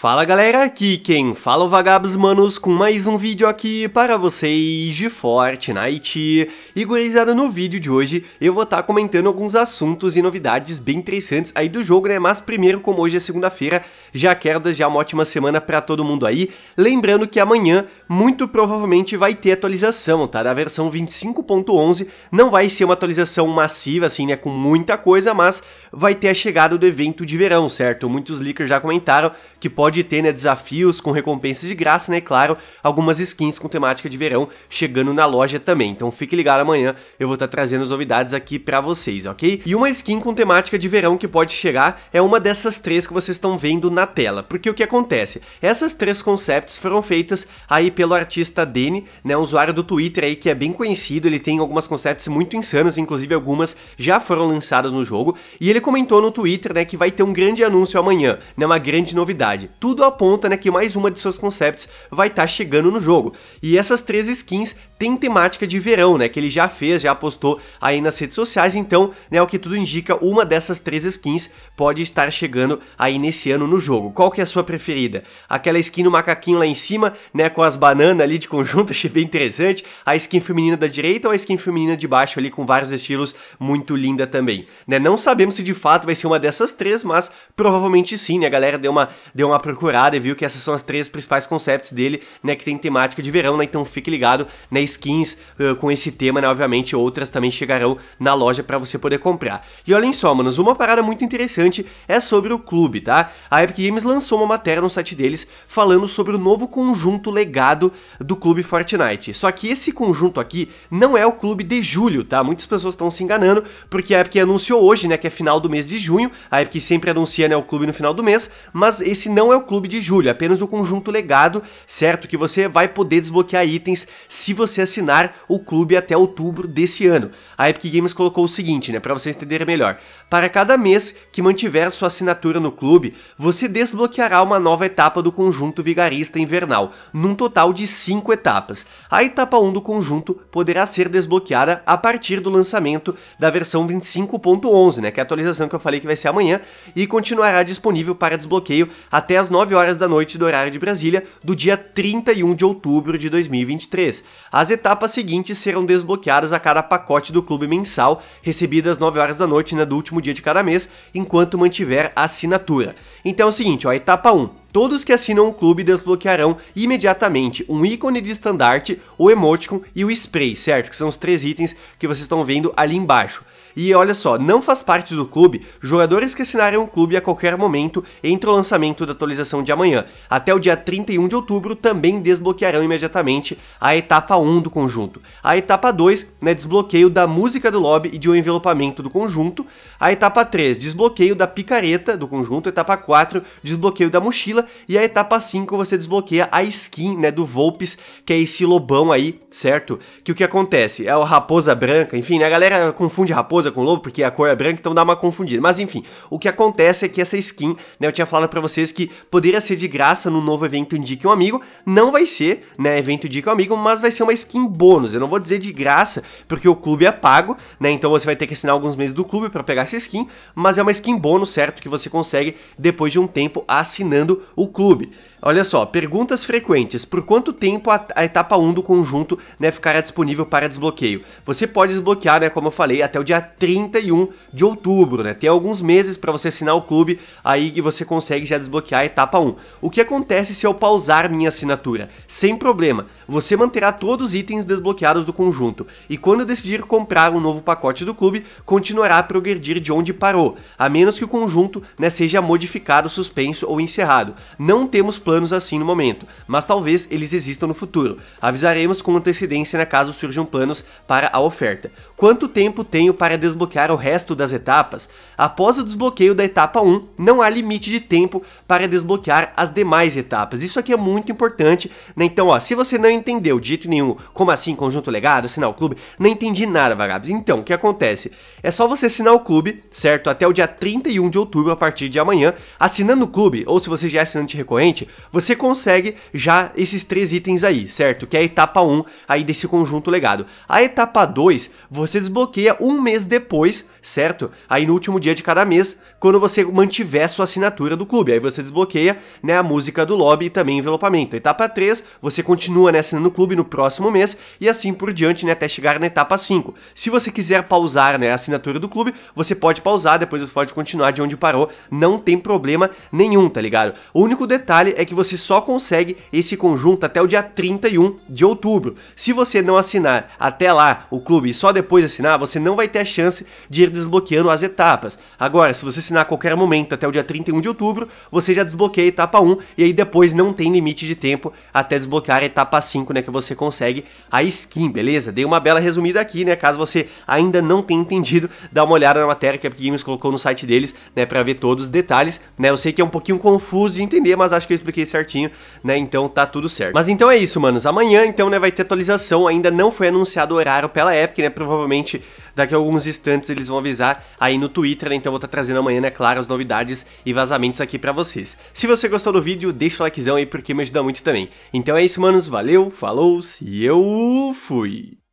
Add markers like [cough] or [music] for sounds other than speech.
Fala galera, aqui quem fala é o Vagabos Manos com mais um vídeo aqui para vocês de Fortnite. E gurizada, no vídeo de hoje eu vou estar tá comentando alguns assuntos e novidades bem interessantes aí do jogo, né? Mas primeiro, como hoje é segunda-feira, já quero desejar uma ótima semana para todo mundo aí. Lembrando que amanhã, muito provavelmente, vai ter atualização, tá? Da versão 25.11, não vai ser uma atualização massiva, assim, né? Com muita coisa, mas vai ter a chegada do evento de verão, certo? Muitos leakers já comentaram que pode pode ter né, desafios com recompensas de graça, né? Claro, algumas skins com temática de verão chegando na loja também. Então fique ligado amanhã, eu vou estar tá trazendo as novidades aqui para vocês, ok? E uma skin com temática de verão que pode chegar é uma dessas três que vocês estão vendo na tela. Porque o que acontece? Essas três concepts foram feitas aí pelo artista Dene, né, um usuário do Twitter aí que é bem conhecido, ele tem algumas concepts muito insanas, inclusive algumas já foram lançadas no jogo, e ele comentou no Twitter, né, que vai ter um grande anúncio amanhã, né, uma grande novidade tudo aponta né, que mais uma de suas concepts vai estar tá chegando no jogo. E essas três skins têm temática de verão, né, que ele já fez, já postou aí nas redes sociais, então, né, o que tudo indica, uma dessas três skins pode estar chegando aí nesse ano no jogo. Qual que é a sua preferida? Aquela skin do macaquinho lá em cima, né, com as bananas ali de conjunto, [laughs] achei bem interessante, a skin feminina da direita ou a skin feminina de baixo ali com vários estilos, muito linda também, né, não sabemos se de fato vai ser uma dessas três, mas provavelmente sim, né, a galera deu uma, deu uma procurada e viu que essas são as três principais concepts dele, né, que tem temática de verão, né, então fique ligado, né, skins uh, com esse tema, né, obviamente outras também chegarão na loja para você poder comprar. E olhem só, manos, uma parada muito interessante é sobre o clube, tá? A Epic Games lançou uma matéria no site deles falando sobre o novo conjunto legado do clube Fortnite, só que esse conjunto aqui não é o clube de julho, tá? Muitas pessoas estão se enganando, porque a Epic anunciou hoje, né, que é final do mês de junho, a Epic sempre anuncia, né, o clube no final do mês, mas esse não é o Clube de Julho, apenas o conjunto legado, certo? Que você vai poder desbloquear itens se você assinar o clube até outubro desse ano. A Epic Games colocou o seguinte, né, para você entender melhor. Para cada mês que mantiver sua assinatura no clube, você desbloqueará uma nova etapa do conjunto vigarista invernal, num total de 5 etapas. A etapa 1 do conjunto poderá ser desbloqueada a partir do lançamento da versão 25.11, né, que é a atualização que eu falei que vai ser amanhã, e continuará disponível para desbloqueio até as às 9 horas da noite do horário de Brasília, do dia 31 de outubro de 2023. As etapas seguintes serão desbloqueadas a cada pacote do clube mensal, recebido às 9 horas da noite né, do último dia de cada mês, enquanto mantiver a assinatura. Então é o seguinte, ó, etapa 1. Todos que assinam o clube desbloquearão imediatamente um ícone de estandarte, o emoticon e o spray, certo? Que são os três itens que vocês estão vendo ali embaixo. E olha só, não faz parte do clube jogadores que assinaram o clube a qualquer momento entre o lançamento da atualização de amanhã. Até o dia 31 de outubro também desbloquearão imediatamente a etapa 1 do conjunto. A etapa 2, né, desbloqueio da música do lobby e de um envelopamento do conjunto. A etapa 3, desbloqueio da picareta do conjunto. A etapa 4, desbloqueio da mochila. E a etapa 5, você desbloqueia a skin né, do Volpes, que é esse lobão aí, certo? Que o que acontece? É o raposa branca, enfim, né, a galera confunde raposa rosa com lobo, porque a cor é branca, então dá uma confundida. Mas enfim, o que acontece é que essa skin, né, eu tinha falado para vocês que poderia ser de graça no novo evento Indique um Amigo, não vai ser, né, evento Indique um Amigo, mas vai ser uma skin bônus. Eu não vou dizer de graça, porque o clube é pago, né, então você vai ter que assinar alguns meses do clube para pegar essa skin, mas é uma skin bônus, certo, que você consegue depois de um tempo assinando o clube. Olha só, perguntas frequentes. Por quanto tempo a, a etapa 1 do conjunto né, ficará disponível para desbloqueio? Você pode desbloquear, né, como eu falei, até o dia 31 de outubro. Né? Tem alguns meses para você assinar o clube, aí que você consegue já desbloquear a etapa 1. O que acontece se eu pausar minha assinatura? Sem problema você manterá todos os itens desbloqueados do conjunto, e quando decidir comprar um novo pacote do clube, continuará a progredir de onde parou, a menos que o conjunto né, seja modificado, suspenso ou encerrado. Não temos planos assim no momento, mas talvez eles existam no futuro. Avisaremos com antecedência na né, caso surjam planos para a oferta. Quanto tempo tenho para desbloquear o resto das etapas? Após o desbloqueio da etapa 1, não há limite de tempo para desbloquear as demais etapas. Isso aqui é muito importante, né? Então, ó, se você não entendeu dito nenhum. Como assim, conjunto legado, assinar o clube? Não entendi nada, vagabundo. Então, o que acontece? É só você assinar o clube, certo? Até o dia 31 de outubro, a partir de amanhã. Assinando o clube, ou se você já é assinante recorrente, você consegue já esses três itens aí, certo? Que é a etapa 1 aí desse conjunto legado. A etapa 2, você desbloqueia um mês depois certo? Aí no último dia de cada mês, quando você mantiver sua assinatura do clube, aí você desbloqueia, né, a música do lobby e também envelopamento. Etapa 3, você continua, né, assinando o clube no próximo mês e assim por diante, né, até chegar na etapa 5. Se você quiser pausar, né, a assinatura do clube, você pode pausar, depois você pode continuar de onde parou, não tem problema nenhum, tá ligado? O único detalhe é que você só consegue esse conjunto até o dia 31 de outubro. Se você não assinar até lá o clube e só depois assinar, você não vai ter a chance de ir desbloqueando as etapas. Agora, se você assinar a qualquer momento até o dia 31 de outubro, você já desbloqueia a etapa 1 e aí depois não tem limite de tempo até desbloquear a etapa 5, né, que você consegue a skin, beleza? Dei uma bela resumida aqui, né, caso você ainda não tenha entendido, dá uma olhada na matéria que a Epic Games colocou no site deles, né, para ver todos os detalhes, né? Eu sei que é um pouquinho confuso de entender, mas acho que eu expliquei certinho, né? Então tá tudo certo. Mas então é isso, manos. Amanhã então, né, vai ter atualização, ainda não foi anunciado o horário pela Epic, né? Provavelmente Daqui a alguns instantes eles vão avisar aí no Twitter, né? então vou estar tá trazendo amanhã, né, claro, as novidades e vazamentos aqui para vocês. Se você gostou do vídeo, deixa o likezão aí porque me ajuda muito também. Então é isso, manos, valeu, falou, e eu fui!